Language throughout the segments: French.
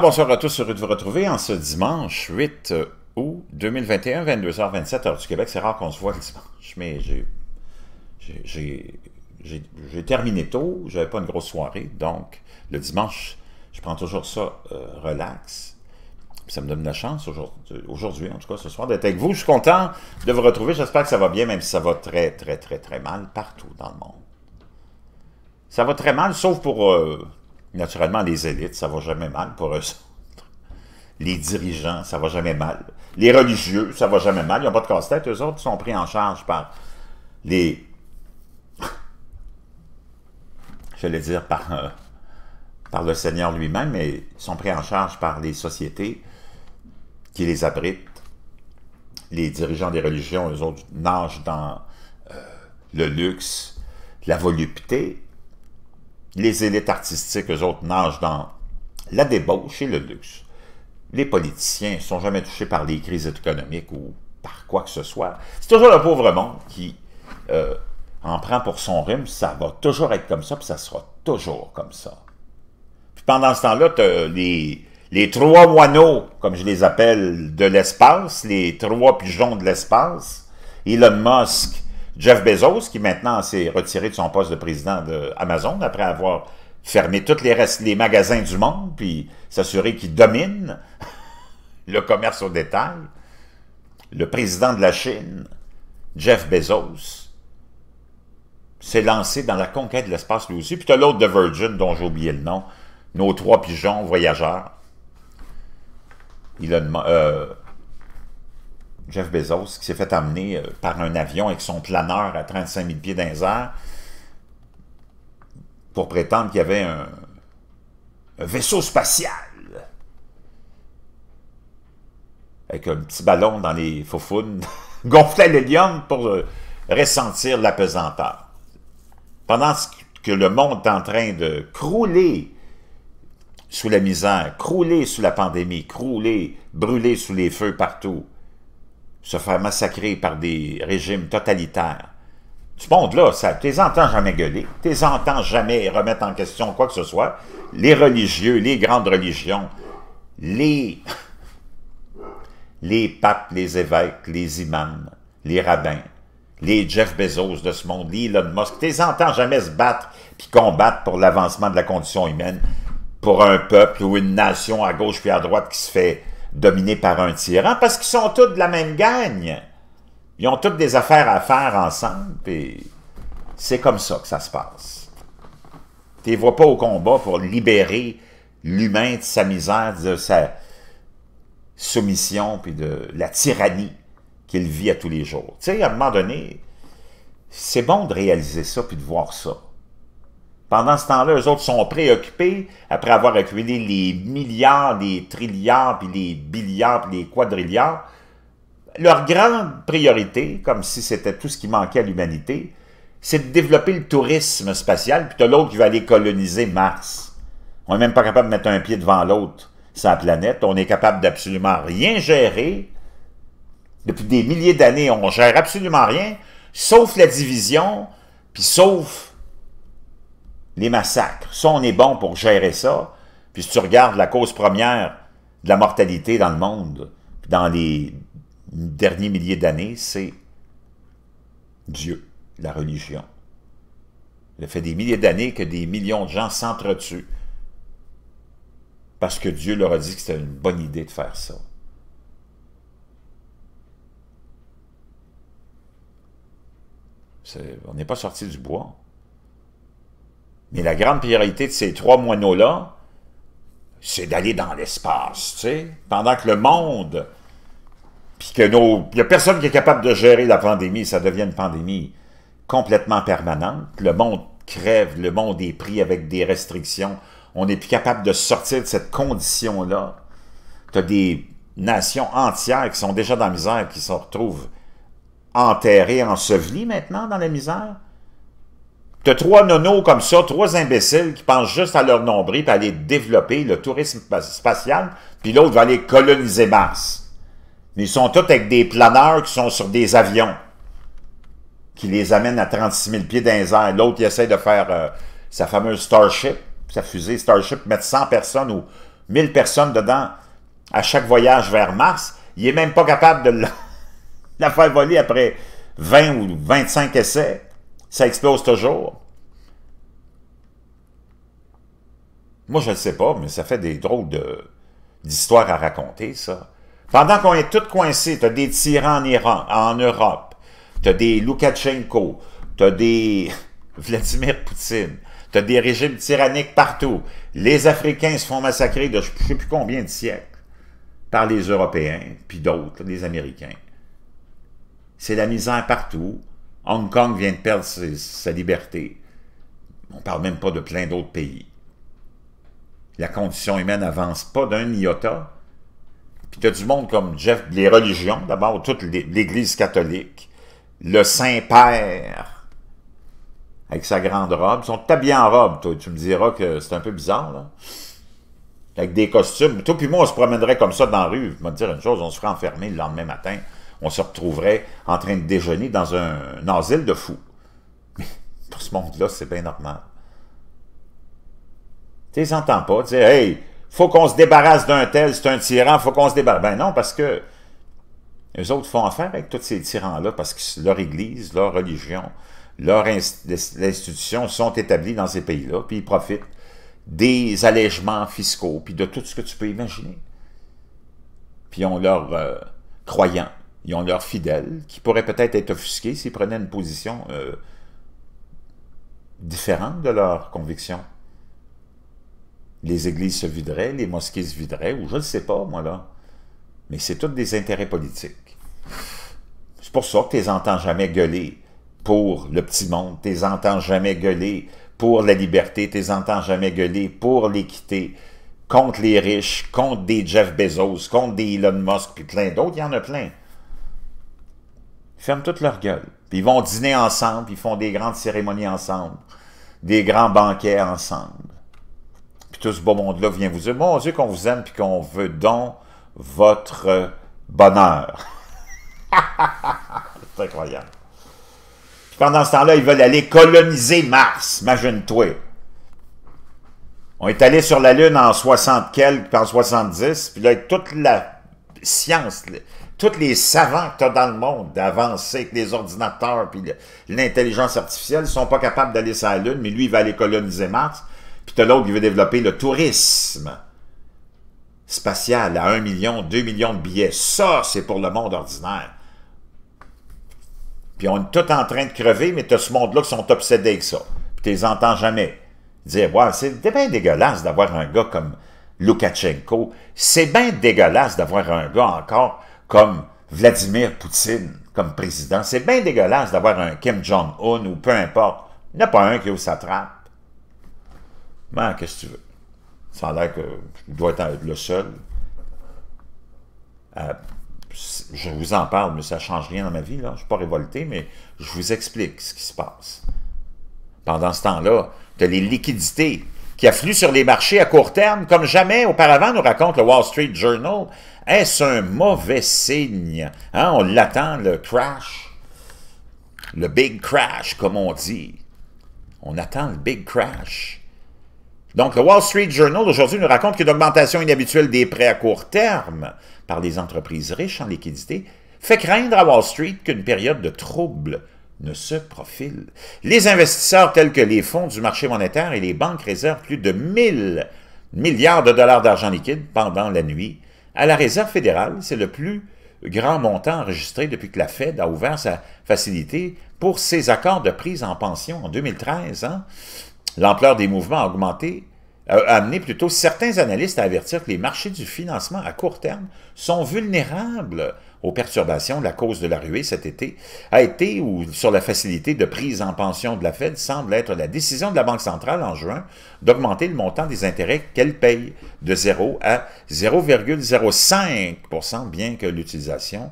bonsoir à tous, heureux de vous retrouver en ce dimanche 8 euh, août 2021, 22h27, heure du Québec. C'est rare qu'on se voit le dimanche, mais j'ai terminé tôt, j'avais pas une grosse soirée, donc le dimanche, je prends toujours ça euh, relax. Ça me donne la chance aujourd'hui, en tout cas ce soir, d'être avec vous. Je suis content de vous retrouver. J'espère que ça va bien, même si ça va très, très, très, très mal partout dans le monde. Ça va très mal, sauf pour euh, naturellement, les élites, ça va jamais mal pour eux autres. Les dirigeants, ça va jamais mal. Les religieux, ça va jamais mal. Ils n'ont pas de casse-tête. Eux autres sont pris en charge par les... les dire par, euh, par le Seigneur lui-même, mais ils sont pris en charge par les sociétés qui les abritent. Les dirigeants des religions, eux autres, nagent dans euh, le luxe, la volupté, les élites artistiques, eux autres, nagent dans la débauche et le luxe. Les politiciens ne sont jamais touchés par les crises économiques ou par quoi que ce soit. C'est toujours le pauvre monde qui euh, en prend pour son rhume. Ça va toujours être comme ça, puis ça sera toujours comme ça. Puis pendant ce temps-là, les, les trois moineaux, comme je les appelle, de l'espace, les trois pigeons de l'espace, Elon Musk, Jeff Bezos, qui maintenant s'est retiré de son poste de président d'Amazon après avoir fermé tous les, magasins du monde, puis s'assurer qu'il domine le commerce au détail. Le président de la Chine, Jeff Bezos, s'est lancé dans la conquête de l'espace lui aussi. Puis tu as l'autre de Virgin, dont j'ai oublié le nom, nos trois pigeons voyageurs. Il a demandé... Jeff Bezos, qui s'est fait amener euh, par un avion avec son planeur à 35 000 pieds dans pour prétendre qu'il y avait un, vaisseau spatial avec un petit ballon dans les faufounes, gonflait l'hélium pour euh, ressentir la pesanteur. Pendant que le monde est en train de crouler sous la misère, crouler sous la pandémie, crouler, brûler sous les feux partout, se faire massacrer par des régimes totalitaires. Ce monde là, ça, les entends jamais gueuler, les entends jamais remettre en question quoi que ce soit. Les religieux, les grandes religions, les, les papes, les évêques, les imams, les rabbins, les Jeff Bezos de ce monde, les Elon Musk, les entends jamais se battre puis combattre pour l'avancement de la condition humaine, pour un peuple ou une nation à gauche puis à droite qui se fait dominés par un tyran, parce qu'ils sont tous de la même gagne. Ils ont toutes des affaires à faire ensemble, et c'est comme ça que ça se passe. Tu ne vois pas au combat pour libérer l'humain de sa misère, de sa soumission, puis de la tyrannie qu'il vit à tous les jours. Tu sais, à un moment donné, c'est bon de réaliser ça, puis de voir ça. Pendant ce temps-là, eux autres sont préoccupés, après avoir accumulé les milliards, les trilliards, puis les billiards, puis les quadrilliards, leur grande priorité, comme si c'était tout ce qui manquait à l'humanité, c'est de développer le tourisme spatial, puis t'as l'autre qui va aller coloniser Mars. On n'est même pas capable de mettre un pied devant l'autre sa planète. On est capable d'absolument rien gérer. Depuis des milliers d'années, on gère absolument rien, sauf la division, puis sauf les massacres. Ça, on est bon pour gérer ça. Puis si tu regardes la cause première de la mortalité dans le monde, dans les derniers milliers d'années, c'est Dieu, la religion. Ça fait des milliers d'années que des millions de gens s'entretuent parce que Dieu leur a dit que c'était une bonne idée de faire ça. on n'est pas sorti du bois. Mais la grande priorité de ces trois moineaux-là, c'est d'aller dans l'espace, tu sais, pendant que le monde, puis que nos... Il n'y a personne qui est capable de gérer la pandémie, ça devient une pandémie complètement permanente. Le monde crève, le monde est pris avec des restrictions. On n'est plus capable de sortir de cette condition-là. Tu as des nations entières qui sont déjà dans la misère, qui se retrouvent enterrées, ensevelies maintenant dans la misère. T'as trois nonos comme ça, trois imbéciles qui pensent juste à leur nombril à aller développer le tourisme spatial, puis l'autre va aller coloniser Mars. ils sont tous avec des planeurs qui sont sur des avions qui les amènent à 36 000 pieds dans les L'autre, il essaie de faire euh, sa fameuse Starship, sa fusée Starship, mettre 100 personnes ou 1000 personnes dedans à chaque voyage vers Mars. Il est même pas capable de la faire voler après 20 ou 25 essais ça explose toujours. Moi, je ne sais pas, mais ça fait des drôles d'histoires à raconter, ça. Pendant qu'on est tous coincés, tu as des tyrans en Iran, en Europe, tu as des Loukachenko, tu as des Vladimir Poutine, tu as des régimes tyranniques partout. Les Africains se font massacrer de je ne sais plus combien de siècles par les Européens, puis d'autres, les Américains. C'est la misère partout. Hong Kong vient de perdre sa liberté. On ne parle même pas de plein d'autres pays. La condition humaine n'avance pas d'un iota. Puis tu as du monde comme Jeff, les religions, d'abord toute l'Église catholique, le Saint-Père, avec sa grande robe. Ils sont habillés en robe, Tu me diras que c'est un peu bizarre, là. Avec des costumes. Toi puis moi, on se promènerait comme ça dans la rue. Je vais te dire une chose, on se ferait enfermer le lendemain matin on se retrouverait en train de déjeuner dans un, asile de fous. Mais pour ce monde-là, c'est bien normal. Tu les entends pas dire « Hey, faut qu'on se débarrasse d'un tel, c'est un tyran, faut qu'on se débarrasse. » Ben non, parce que les autres font affaire avec tous ces tyrans-là parce que leur église, leur religion, leurs institutions sont établies dans ces pays-là, puis ils profitent des allègements fiscaux, puis de tout ce que tu peux imaginer. Puis ils ont leurs euh, croyants, ils ont leurs fidèles qui pourraient peut-être être offusqués s'ils prenaient une position euh, différente de leur conviction. Les églises se videraient, les mosquées se videraient, ou je ne sais pas, moi, là. Mais c'est tous des intérêts politiques. C'est pour ça que tu les entends jamais gueuler pour le petit monde, tu les entends jamais gueuler pour la liberté, tu les entends jamais gueuler pour l'équité, contre les riches, contre des Jeff Bezos, contre des Elon Musk, puis plein d'autres, il y en a plein ferment toute leur gueule. Puis ils vont dîner ensemble, puis ils font des grandes cérémonies ensemble, des grands banquets ensemble. Puis tout ce beau monde-là vient vous dire, mon Dieu, qu'on vous aime, puis qu'on veut donc votre bonheur. C'est incroyable. Puis pendant ce temps-là, ils veulent aller coloniser Mars, imagine-toi. On est allé sur la Lune en 60 quelques, puis en 70, puis là, toute la science, tous les savants que tu as dans le monde d'avancer avec les ordinateurs puis l'intelligence artificielle sont pas capables d'aller sur la Lune, mais lui, il va aller coloniser Mars. Puis tu l'autre qui veut développer le tourisme spatial à 1 million, 2 millions de billets. Ça, c'est pour le monde ordinaire. Puis on est tout en train de crever, mais tu as ce monde-là qui sont obsédés avec ça. Puis tu les entends jamais. Dire, c'est bien dégueulasse d'avoir un gars comme Lukashenko C'est bien dégueulasse d'avoir un gars encore comme Vladimir Poutine comme président. C'est bien dégueulasse d'avoir un Kim Jong-un ou peu importe. Il n'y en a pas un qui vous ça Mais qu'est-ce que tu veux? Ça a l'air que je dois être le seul. Euh, je vous en parle, mais ça ne change rien dans ma vie. Là. Je ne suis pas révolté, mais je vous explique ce qui se passe. Pendant ce temps-là, tu as les liquidités qui affluent sur les marchés à court terme comme jamais auparavant, nous raconte le Wall Street Journal. Est-ce un mauvais signe? Hein, on l'attend, le crash, le big crash, comme on dit. On attend le big crash. Donc, le Wall Street Journal aujourd'hui nous raconte qu'une augmentation inhabituelle des prêts à court terme par les entreprises riches en liquidités fait craindre à Wall Street qu'une période de trouble ne se profile. Les investisseurs tels que les fonds du marché monétaire et les banques réservent plus de 1000 milliards de dollars d'argent liquide pendant la nuit. À la Réserve fédérale, c'est le plus grand montant enregistré depuis que la Fed a ouvert sa facilité pour ses accords de prise en pension en 2013. Hein. L'ampleur des mouvements a augmenté a amené plutôt certains analystes à avertir que les marchés du financement à court terme sont vulnérables aux perturbations la cause de la ruée cet été a été ou sur la facilité de prise en pension de la Fed semble être la décision de la Banque centrale en juin d'augmenter le montant des intérêts qu'elle paye de 0 à 0,05 bien que l'utilisation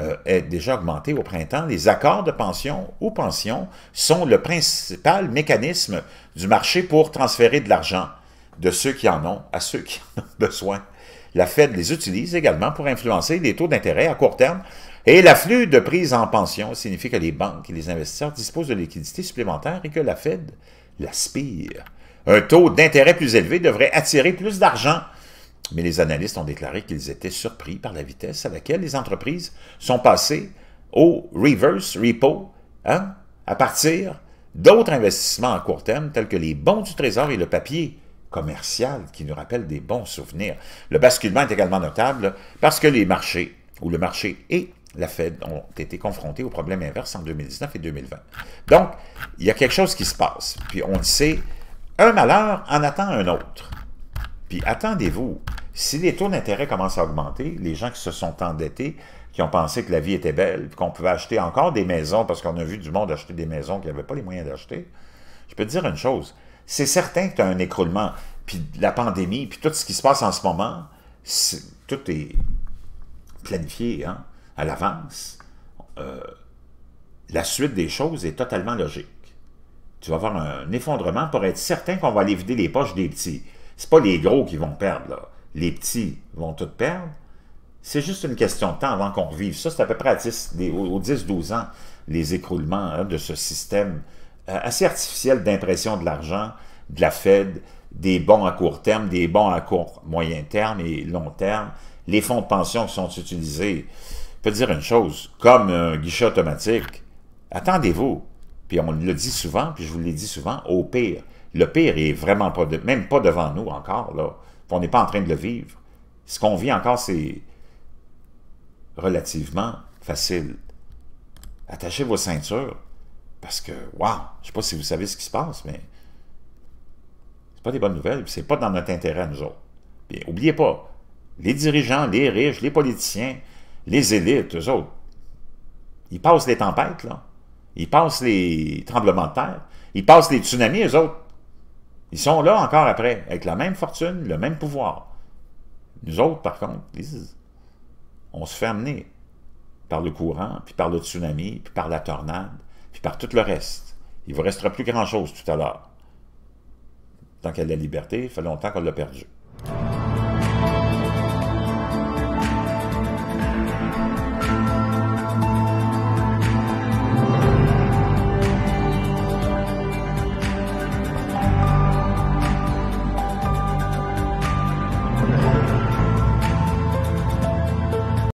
euh, ait déjà augmenté au printemps, les accords de pension ou pension sont le principal mécanisme du marché pour transférer de l'argent de ceux qui en ont à ceux qui en ont besoin. La Fed les utilise également pour influencer les taux d'intérêt à court terme et l'afflux de prises en pension signifie que les banques et les investisseurs disposent de liquidités supplémentaires et que la Fed l'aspire. Un taux d'intérêt plus élevé devrait attirer plus d'argent, mais les analystes ont déclaré qu'ils étaient surpris par la vitesse à laquelle les entreprises sont passées au reverse repo hein, à partir d'autres investissements à court terme tels que les bons du trésor et le papier commercial qui nous rappelle des bons souvenirs. Le basculement est également notable parce que les marchés, ou le marché et la Fed ont été confrontés aux problèmes inverses en 2019 et 2020. Donc, il y a quelque chose qui se passe. Puis on le sait, un malheur en attend un autre. Puis attendez-vous, si les taux d'intérêt commencent à augmenter, les gens qui se sont endettés, qui ont pensé que la vie était belle, qu'on pouvait acheter encore des maisons, parce qu'on a vu du monde acheter des maisons qui n'avaient pas les moyens d'acheter, je peux te dire une chose, c'est certain que tu as un écroulement. Puis la pandémie, puis tout ce qui se passe en ce moment, tout est planifié hein, à l'avance. Euh, la suite des choses est totalement logique. Tu vas avoir un effondrement pour être certain qu'on va aller vider les poches des petits. C'est pas les gros qui vont perdre, Les petits vont tout perdre. C'est juste une question de temps avant qu'on revive. Ça, c'est à peu près à 10, aux 10-12 ans, les écroulements hein, de ce système euh, assez artificielle d'impression de l'argent de la Fed, des bons à court terme, des bons à court, moyen terme et long terme. Les fonds de pension sont utilisés, peut peux dire une chose, comme un guichet automatique. Attendez-vous, puis on le dit souvent, puis je vous l'ai dit souvent, au pire. Le pire est vraiment pas, même pas devant nous encore, là. on n'est pas en train de le vivre. Ce qu'on vit encore, c'est relativement facile. Attachez vos ceintures. Parce que, waouh, je ne sais pas si vous savez ce qui se passe, mais c'est pas des bonnes nouvelles, c'est pas dans notre intérêt nous autres. N'oubliez oubliez pas, les dirigeants, les riches, les politiciens, les élites, eux autres, ils passent les tempêtes, là. Ils passent les tremblements de terre. Ils passent les tsunamis, eux autres. Ils sont là encore après, avec la même fortune, le même pouvoir. Nous autres, par contre, on se fait amener par le courant, puis par le tsunami, puis par la tornade puis par tout le reste. Il ne vous restera plus grand-chose tout à l'heure. Tant qu'elle a la liberté, il fait longtemps qu'on l'a perdue.